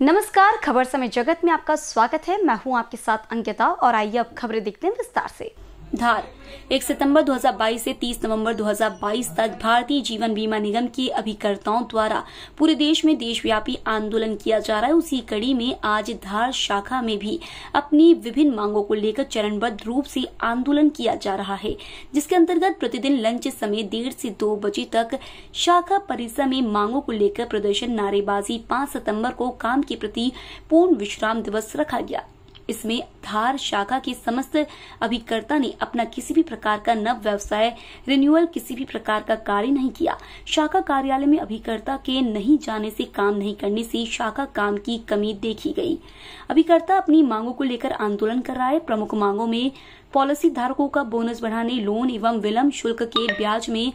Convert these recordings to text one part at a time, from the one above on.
नमस्कार खबर समय जगत में आपका स्वागत है मैं हूं आपके साथ अंकिता और आइए अब खबरें देखते हैं विस्तार से धार 1 सितंबर 2022 से 30 नवंबर 2022 तक भारतीय जीवन बीमा निगम के अभिकर्ताओं द्वारा पूरे देश में देशव्यापी आंदोलन किया जा रहा है उसी कड़ी में आज धार शाखा में भी अपनी विभिन्न मांगों को लेकर चरणबद्ध रूप से आंदोलन किया जा रहा है जिसके अंतर्गत प्रतिदिन लंच समय डेढ़ से दो बजे तक शाखा परिसर में मांगों को लेकर प्रदर्शन नारेबाजी पांच सितम्बर को काम के प्रति पूर्ण विश्राम दिवस रखा गया इसमें धार शाखा के समस्त अभिकर्ता ने अपना किसी भी प्रकार का नव व्यवसाय रिन्यूअल किसी भी प्रकार का कार्य नहीं किया शाखा कार्यालय में अभिकर्ता के नहीं जाने से काम नहीं करने से शाखा काम की कमी देखी गई अभिकर्ता अपनी मांगों को लेकर आंदोलन कर रहा है प्रमुख मांगों में पॉलिसी धारकों का बोनस बढ़ाने लोन एवं विलंब शुल्क के ब्याज में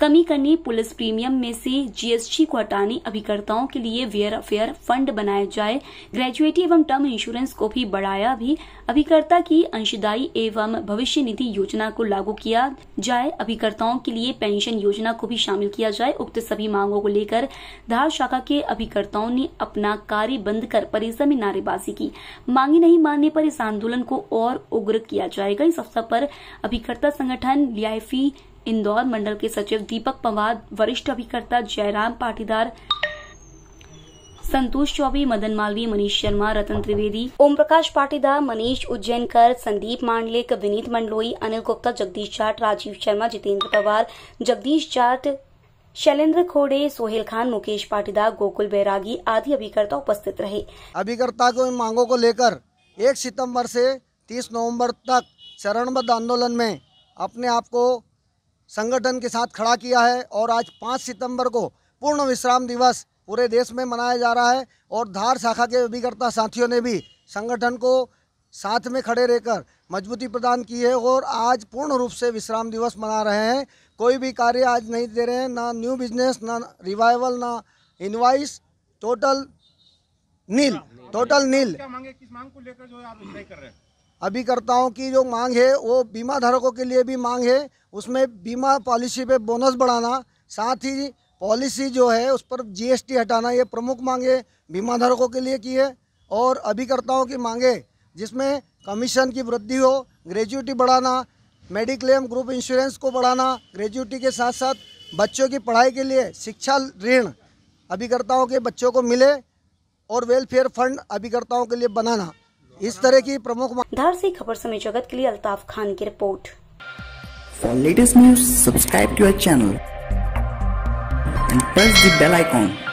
कमी करने पुलिस प्रीमियम में से जीएसटी को हटाने अभिकर्ताओं के लिए वेयर अफेयर फंड बनाया जाए ग्रेजुएटी एवं टर्म इंश्योरेंस को भी बढ़ाया भी अभिकर्ता की अंशदायी एवं भविष्य निधि योजना को लागू किया जाए अभिकर्ताओं के लिए पेंशन योजना को भी शामिल किया जाए उक्त सभी मांगों को लेकर धार शाखा के अभिकर्ताओं ने अपना कार्य बंद कर परिसर में नारेबाजी की मांगे नहीं मानने पर इस आंदोलन को और उग्र किया जाएगा इस अवसर पर अभिकर्ता संगठन लियाफी इंदौर मंडल के सचिव दीपक पवार वरिष्ठ अभिकर्ता जयराम पाटीदार संतोष चौबे मदन मालवीय मनीष शर्मा रतन त्रिवेदी ओम प्रकाश पाटीदार मनीष उज्जैनकर संदीप मांडलिक विनीत मंडलोई अनिल गुप्ता जगदीश जाट राजीव शर्मा जितेंद्र पवार जगदीश जाट शैलेंद्र खोड़े सोहेल खान मुकेश पाटीदार गोकुल बैरागी आदि अभिकर्ता उपस्थित रहे अभिकर्ता को इन मांगों को लेकर एक सितम्बर ऐसी तीस नवम्बर तक चरणबद्ध आंदोलन में अपने आप को संगठन के साथ खड़ा किया है और आज पाँच सितंबर को पूर्ण विश्राम दिवस पूरे देश में मनाया जा रहा है और धार शाखा के अभिकर्ता साथियों ने भी संगठन को साथ में खड़े रहकर मजबूती प्रदान की है और आज पूर्ण रूप से विश्राम दिवस मना रहे हैं कोई भी कार्य आज नहीं दे रहे हैं ना न्यू बिजनेस ना रिवाइवल ना invoice total nil total nil मांगे किस मांग को लेकर जो आप कर रहे हैं अभिकर्ताओं की जो मांग है वो बीमा धारकों के लिए भी मांग है उसमें बीमा पॉलिसी पे बोनस बढ़ाना साथ ही पॉलिसी जो है उस पर जीएसटी हटाना ये प्रमुख मांगे बीमा धारकों के लिए की है और अभिकर्ताओं की मांगे जिसमें कमीशन की वृद्धि हो ग्रेजुटी बढ़ाना मेडिक्लेम ग्रुप इंश्योरेंस को बढ़ाना ग्रेजुटी के साथ साथ बच्चों की पढ़ाई के लिए शिक्षा ऋण अभिकर्ताओं के बच्चों को मिले और वेलफेयर फंड अभिकर्ताओं के लिए बनाना इस तरह की प्रमुख धार ऐसी खबर समय जगत के लिए अल्ताफ खान की report for latest news subscribe to our channel and press the bell icon